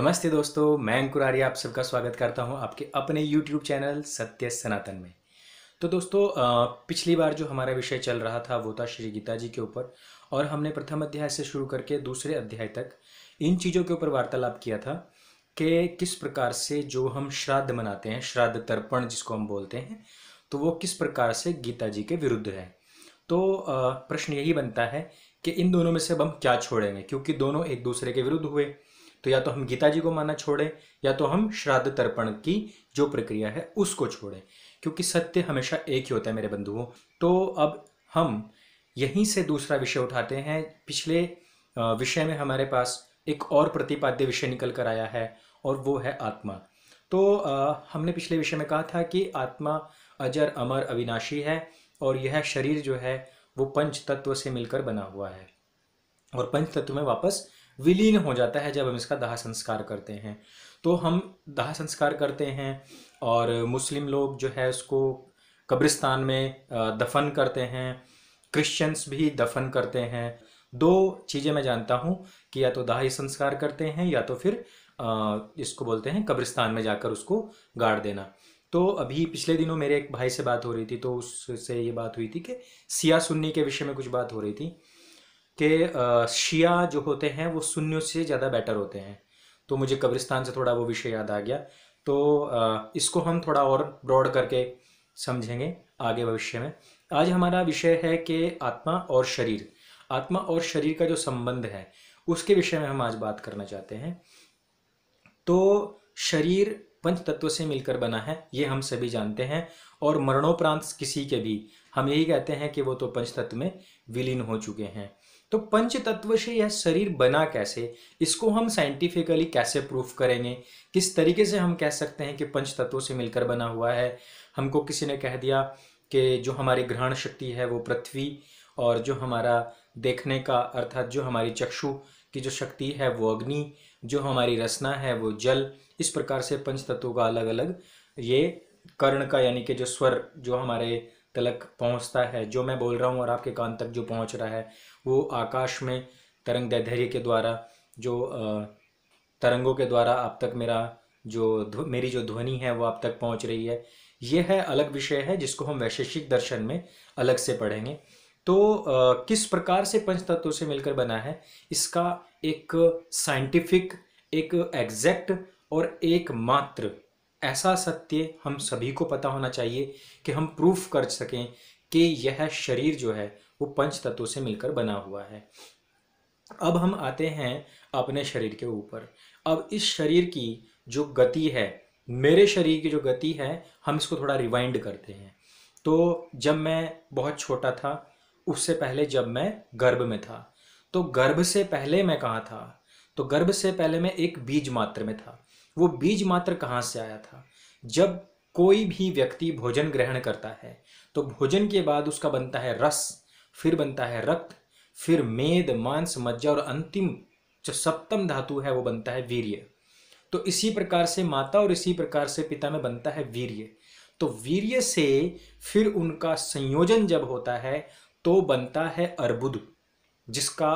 नमस्ते दोस्तों मैं अंकुर आर्य आप सबका स्वागत करता हूं आपके अपने YouTube चैनल सत्य सनातन में तो दोस्तों पिछली बार जो हमारा विषय चल रहा था वो था श्री गीता जी के ऊपर और हमने प्रथम अध्याय से शुरू करके दूसरे अध्याय तक इन चीज़ों के ऊपर वार्तालाप किया था कि किस प्रकार से जो हम श्राद्ध मनाते हैं श्राद्ध तर्पण जिसको हम बोलते हैं तो वो किस प्रकार से गीता जी के विरुद्ध है तो प्रश्न यही बनता है कि इन दोनों में से अब हम क्या छोड़ेंगे क्योंकि दोनों एक दूसरे के विरुद्ध हुए तो या तो हम गीता जी को माना छोड़ें या तो हम श्राद्ध तर्पण की जो प्रक्रिया है उसको छोड़ें क्योंकि सत्य हमेशा एक ही होता है मेरे बंधुओं तो अब हम यहीं से दूसरा विषय उठाते हैं पिछले विषय में हमारे पास एक और प्रतिपाद्य विषय निकल कर आया है और वो है आत्मा तो हमने पिछले विषय में कहा था कि आत्मा अजर अमर अविनाशी है और यह शरीर जो है वो पंच तत्व से मिलकर बना हुआ है और पंच तत्व में वापस विलीन हो जाता है जब हम इसका दाह संस्कार करते हैं तो हम दाह संस्कार करते हैं और मुस्लिम लोग जो है उसको कब्रिस्तान में दफन करते हैं क्रिश्चियंस भी दफन करते हैं दो चीज़ें मैं जानता हूँ कि या तो दाह संस्कार करते हैं या तो फिर इसको बोलते हैं कब्रिस्तान में जाकर उसको गाड़ देना तो अभी पिछले दिनों मेरे एक भाई से बात हो रही थी तो उससे ये बात हुई थी कि सिया सुन्नी के विषय में कुछ बात हो रही थी कि शिया जो होते हैं वो सुन्नियों से ज़्यादा बेटर होते हैं तो मुझे कब्रिस्तान से थोड़ा वो विषय याद आ गया तो इसको हम थोड़ा और ब्रॉड करके समझेंगे आगे भविष्य में आज हमारा विषय है कि आत्मा और शरीर आत्मा और शरीर का जो संबंध है उसके विषय में हम आज बात करना चाहते हैं तो शरीर पंच तत्व से मिलकर बना है ये हम सभी जानते हैं और मरणोपरांत किसी के भी हम यही कहते हैं कि वो तो पंच तत्व में विलीन हो चुके हैं तो पंच तत्व से यह शरीर बना कैसे इसको हम साइंटिफिकली कैसे प्रूफ करेंगे किस तरीके से हम कह सकते हैं कि पंच तत्वों से मिलकर बना हुआ है हमको किसी ने कह दिया कि जो हमारी ग्रहण शक्ति है वो पृथ्वी और जो हमारा देखने का अर्थात जो हमारी चक्षु की जो शक्ति है वो अग्नि जो हमारी रचना है वो जल इस प्रकार से पंच तत्वों का अलग अलग ये कर्ण का यानी कि जो स्वर जो हमारे तलक पहुंचता है जो मैं बोल रहा हूँ और आपके कान तक जो पहुंच रहा है वो आकाश में तरंग दैधर्य के द्वारा जो तरंगों के द्वारा अब तक मेरा जो मेरी जो ध्वनि है वो अब तक पहुंच रही है ये है अलग विषय है जिसको हम वैशेषिक दर्शन में अलग से पढ़ेंगे तो आ, किस प्रकार से पंच तत्वों से मिलकर बना है इसका एक साइंटिफिक एक एग्जैक्ट और एक मात्र ऐसा सत्य हम सभी को पता होना चाहिए कि हम प्रूफ कर सकें कि यह शरीर जो है वो पंच तत्वों से मिलकर बना हुआ है अब हम आते हैं अपने शरीर के ऊपर अब इस शरीर की जो गति है मेरे शरीर की जो गति है हम इसको थोड़ा रिवाइंड करते हैं तो जब मैं बहुत छोटा था उससे पहले जब मैं गर्भ में था तो गर्भ से पहले मैं कहाँ था तो गर्भ से पहले मैं एक बीज मात्र में था वो बीज मात्र कहाँ से आया था जब कोई भी व्यक्ति भोजन ग्रहण करता है तो भोजन के बाद उसका बनता है रस फिर बनता है रक्त फिर मेद मांस मज्जा और अंतिम जो सप्तम धातु है वो बनता है वीर्य तो इसी प्रकार से माता और इसी प्रकार से पिता में बनता है वीर्य तो वीर्य से फिर उनका संयोजन जब होता है तो बनता है अर्बुद जिसका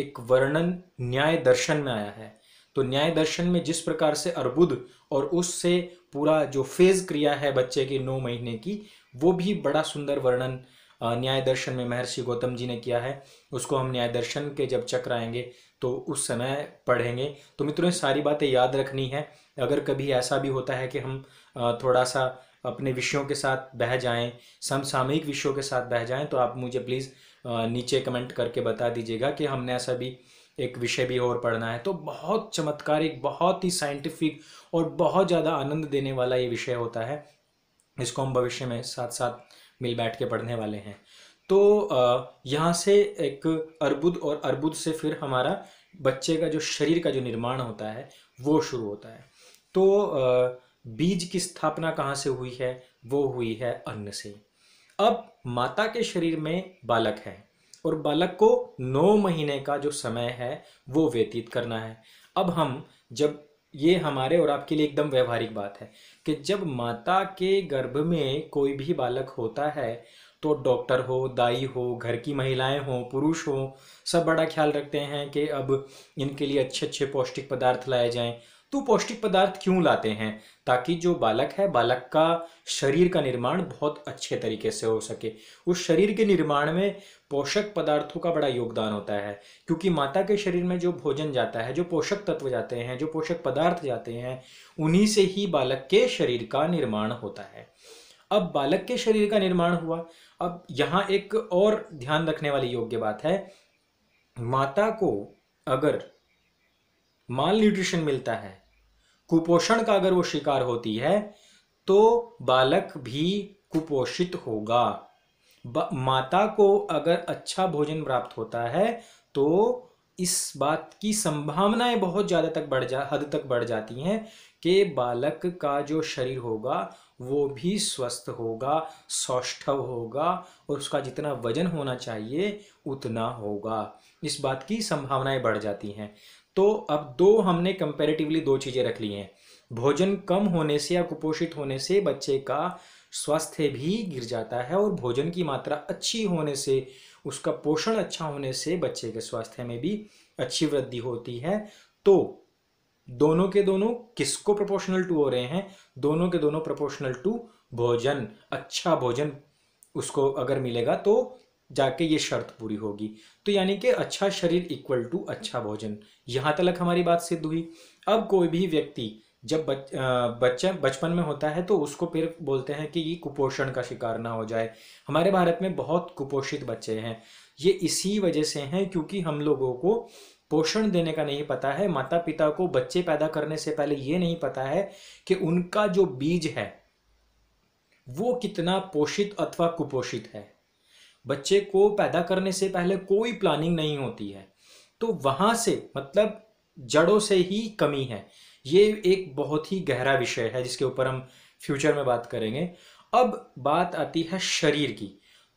एक वर्णन न्याय दर्शन में आया है तो न्याय दर्शन में जिस प्रकार से अर्बुद और उससे पूरा जो फेज क्रिया है बच्चे के नौ महीने की वो भी बड़ा सुंदर वर्णन न्याय दर्शन में महर्षि गौतम जी ने किया है उसको हम न्याय दर्शन के जब चक्र आएंगे तो उस समय पढ़ेंगे तो मित्रों सारी बातें याद रखनी है अगर कभी ऐसा भी होता है कि हम थोड़ा सा अपने विषयों के साथ बह जाएं समसामयिक विषयों के साथ बह जाएं तो आप मुझे प्लीज़ नीचे कमेंट करके बता दीजिएगा कि हमने ऐसा भी एक विषय भी और पढ़ना है तो बहुत चमत्कारिक बहुत ही साइंटिफिक और बहुत ज़्यादा आनंद देने वाला ये विषय होता है इसको हम भविष्य में साथ साथ मिल बैठ के पढ़ने वाले हैं तो यहाँ से एक अर्बुद और अर्बुद से फिर हमारा बच्चे का जो शरीर का जो निर्माण होता है वो शुरू होता है तो बीज की स्थापना कहाँ से हुई है वो हुई है अन्न से अब माता के शरीर में बालक है और बालक को नौ महीने का जो समय है वो व्यतीत करना है अब हम जब ये हमारे और आपके लिए एकदम व्यवहारिक बात है कि जब माता के गर्भ में कोई भी बालक होता है तो डॉक्टर हो दाई हो घर की महिलाएं हो पुरुष हो सब बड़ा ख्याल रखते हैं कि अब इनके लिए अच्छे अच्छे पौष्टिक पदार्थ लाए जाएं तो पौष्टिक पदार्थ क्यों लाते हैं ताकि जो बालक है बालक का शरीर का निर्माण बहुत अच्छे तरीके से हो सके उस शरीर के निर्माण में पोषक पदार्थों का बड़ा योगदान होता है क्योंकि माता के शरीर में जो भोजन जाता है जो पोषक तत्व जाते हैं जो पोषक पदार्थ जाते हैं उन्हीं से ही बालक के शरीर का निर्माण होता है अब बालक के शरीर का निर्माण हुआ अब यहाँ एक और ध्यान रखने वाली योग्य बात है माता को अगर माल न्यूट्रिशन मिलता है कुपोषण का अगर वो शिकार होती है तो बालक भी कुपोषित होगा माता को अगर अच्छा भोजन प्राप्त होता है तो इस बात की संभावनाएं बहुत ज़्यादा तक बढ़ जा हद तक बढ़ जाती हैं कि बालक का जो शरीर होगा वो भी स्वस्थ होगा सौष्ठव होगा और उसका जितना वजन होना चाहिए उतना होगा इस बात की संभावनाएं बढ़ जाती हैं तो अब दो हमने कंपेरेटिवली दो चीज़ें रख ली हैं भोजन कम होने से या कुपोषित होने से बच्चे का स्वास्थ्य भी गिर जाता है और भोजन की मात्रा अच्छी होने से उसका पोषण अच्छा होने से बच्चे के स्वास्थ्य में भी अच्छी वृद्धि होती है तो दोनों के दोनों किसको प्रोपोर्शनल टू हो रहे हैं दोनों के दोनों प्रोपोर्शनल टू भोजन अच्छा भोजन उसको अगर मिलेगा तो जाके ये शर्त पूरी होगी तो यानी कि अच्छा शरीर इक्वल टू अच्छा भोजन यहाँ तक हमारी बात सिद्ध हुई अब कोई भी व्यक्ति जब बच, बच्चा बचपन में होता है तो उसको फिर बोलते हैं कि ये कुपोषण का शिकार ना हो जाए हमारे भारत में बहुत कुपोषित बच्चे हैं ये इसी वजह से हैं क्योंकि हम लोगों को पोषण देने का नहीं पता है माता पिता को बच्चे पैदा करने से पहले ये नहीं पता है कि उनका जो बीज है वो कितना पोषित अथवा कुपोषित है बच्चे को पैदा करने से पहले कोई प्लानिंग नहीं होती है तो वहाँ से मतलब जड़ों से ही कमी है ये एक बहुत ही गहरा विषय है जिसके ऊपर हम फ्यूचर में बात करेंगे अब बात आती है शरीर की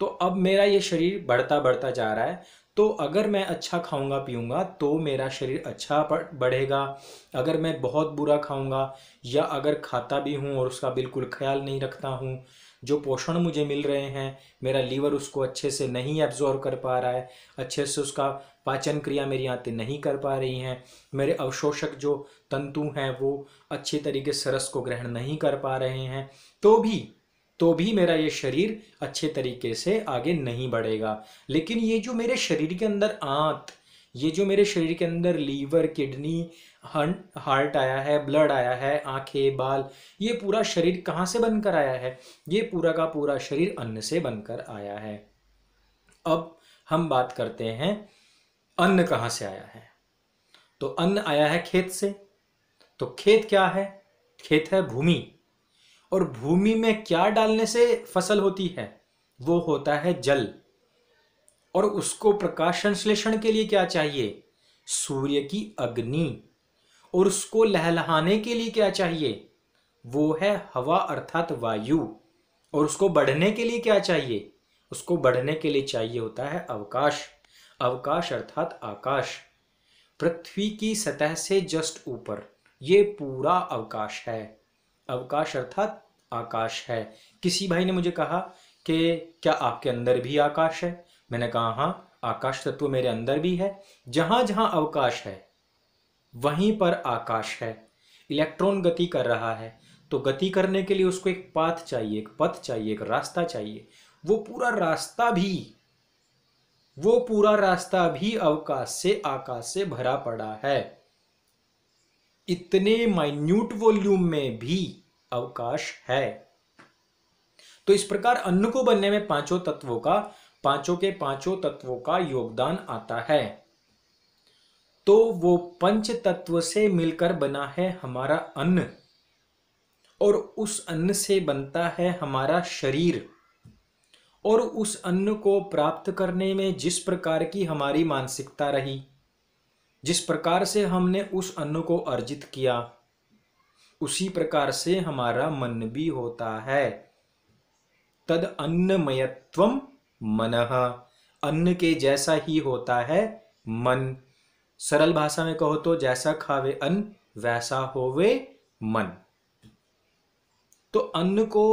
तो अब मेरा ये शरीर बढ़ता बढ़ता जा रहा है तो अगर मैं अच्छा खाऊंगा पीऊंगा तो मेरा शरीर अच्छा बढ़ेगा अगर मैं बहुत बुरा खाऊंगा या अगर खाता भी हूँ और उसका बिल्कुल ख्याल नहीं रखता हूँ जो पोषण मुझे मिल रहे हैं मेरा लीवर उसको अच्छे से नहीं एब्जॉर्व कर पा रहा है अच्छे से उसका पाचन क्रिया मेरी आते नहीं कर पा रही हैं मेरे अवशोषक जो तंतु हैं वो अच्छे तरीके से सरस को ग्रहण नहीं कर पा रहे हैं तो भी तो भी मेरा ये शरीर अच्छे तरीके से आगे नहीं बढ़ेगा लेकिन ये जो मेरे शरीर के अंदर आँत ये जो मेरे शरीर के अंदर लीवर किडनी हंट हार्ट आया है ब्लड आया है आंखें बाल ये पूरा शरीर कहाँ से बनकर आया है ये पूरा का पूरा शरीर अन्न से बनकर आया है अब हम बात करते हैं अन्न कहाँ से आया है तो अन्न आया है खेत से तो खेत क्या है खेत है भूमि और भूमि में क्या डालने से फसल होती है वो होता है जल और उसको प्रकाश संश्लेषण के लिए क्या चाहिए सूर्य की अग्नि और उसको लहलहाने के लिए क्या चाहिए वो है हवा अर्थात वायु और उसको बढ़ने के लिए क्या चाहिए उसको बढ़ने के लिए चाहिए होता है अवकाश अवकाश अर्थात आकाश पृथ्वी की सतह से जस्ट ऊपर ये पूरा अवकाश है अवकाश अर्थात आकाश है किसी भाई ने मुझे कहा कि क्या आपके अंदर भी आकाश है मैंने कहा हाँ आकाश तत्व मेरे अंदर भी है जहां जहां अवकाश है वहीं पर आकाश है इलेक्ट्रॉन गति कर रहा है तो गति करने के लिए उसको एक पाथ चाहिए एक पथ चाहिए एक रास्ता चाहिए वो पूरा रास्ता भी वो पूरा रास्ता भी अवकाश से आकाश से भरा पड़ा है इतने माइन्यूट वॉल्यूम में भी अवकाश है तो इस प्रकार अन्न को बनने में पांचों तत्वों का पांचों के पांचों तत्वों का योगदान आता है तो वो पंच तत्व से मिलकर बना है हमारा अन्न और उस अन्न से बनता है हमारा शरीर और उस अन्न को प्राप्त करने में जिस प्रकार की हमारी मानसिकता रही जिस प्रकार से हमने उस अन्न को अर्जित किया उसी प्रकार से हमारा मन भी होता है तद अन्नमयत्वम मन अन्न के जैसा ही होता है मन सरल भाषा में कहो तो जैसा खावे अन्न वैसा होवे मन तो अन्न को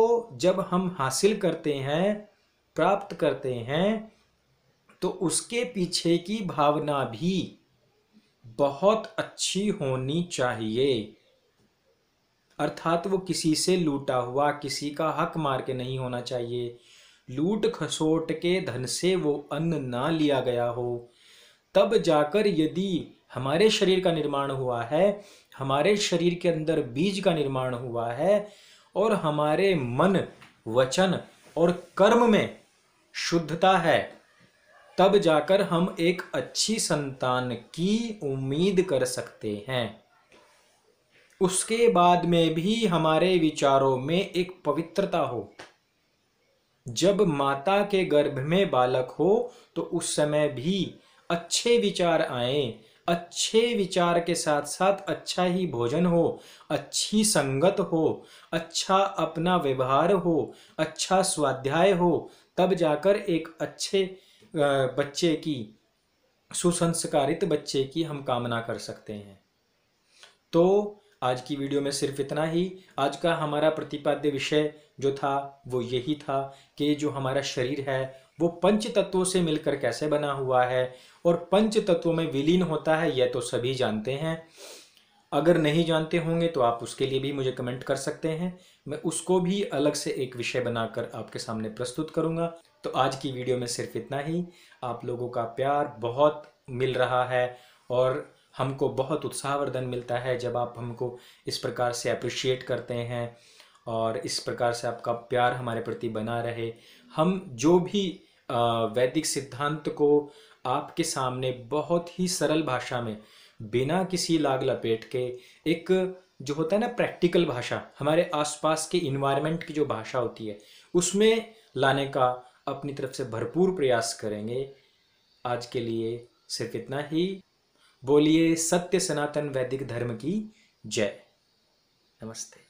जब हम हासिल करते हैं प्राप्त करते हैं तो उसके पीछे की भावना भी बहुत अच्छी होनी चाहिए अर्थात वो किसी से लूटा हुआ किसी का हक मार के नहीं होना चाहिए लूट खसोट के धन से वो अन्न ना लिया गया हो तब जाकर यदि हमारे शरीर का निर्माण हुआ है हमारे शरीर के अंदर बीज का निर्माण हुआ है और हमारे मन वचन और कर्म में शुद्धता है तब जाकर हम एक अच्छी संतान की उम्मीद कर सकते हैं उसके बाद में भी हमारे विचारों में एक पवित्रता हो जब माता के गर्भ में बालक हो तो उस समय भी अच्छे विचार आए अच्छे विचार के साथ साथ अच्छा ही भोजन हो अच्छी संगत हो अच्छा अपना व्यवहार हो अच्छा स्वाध्याय हो तब जाकर एक अच्छे बच्चे की सुसंस्कारित बच्चे की हम कामना कर सकते हैं तो आज की वीडियो में सिर्फ इतना ही आज का हमारा प्रतिपाद्य विषय जो था वो यही था कि जो हमारा शरीर है वो पंच तत्वों से मिलकर कैसे बना हुआ है और पंच तत्वों में विलीन होता है यह तो सभी जानते हैं अगर नहीं जानते होंगे तो आप उसके लिए भी मुझे कमेंट कर सकते हैं मैं उसको भी अलग से एक विषय बनाकर आपके सामने प्रस्तुत करूंगा तो आज की वीडियो में सिर्फ इतना ही आप लोगों का प्यार बहुत मिल रहा है और हमको बहुत उत्साहवर्धन मिलता है जब आप हमको इस प्रकार से अप्रिशिएट करते हैं और इस प्रकार से आपका प्यार हमारे प्रति बना रहे हम जो भी वैदिक सिद्धांत को आपके सामने बहुत ही सरल भाषा में बिना किसी लाग लपेट के एक जो होता है ना प्रैक्टिकल भाषा हमारे आसपास के इन्वायरमेंट की जो भाषा होती है उसमें लाने का अपनी तरफ से भरपूर प्रयास करेंगे आज के लिए सिर्फ इतना ही बोलिए सत्य सनातन वैदिक धर्म की जय नमस्ते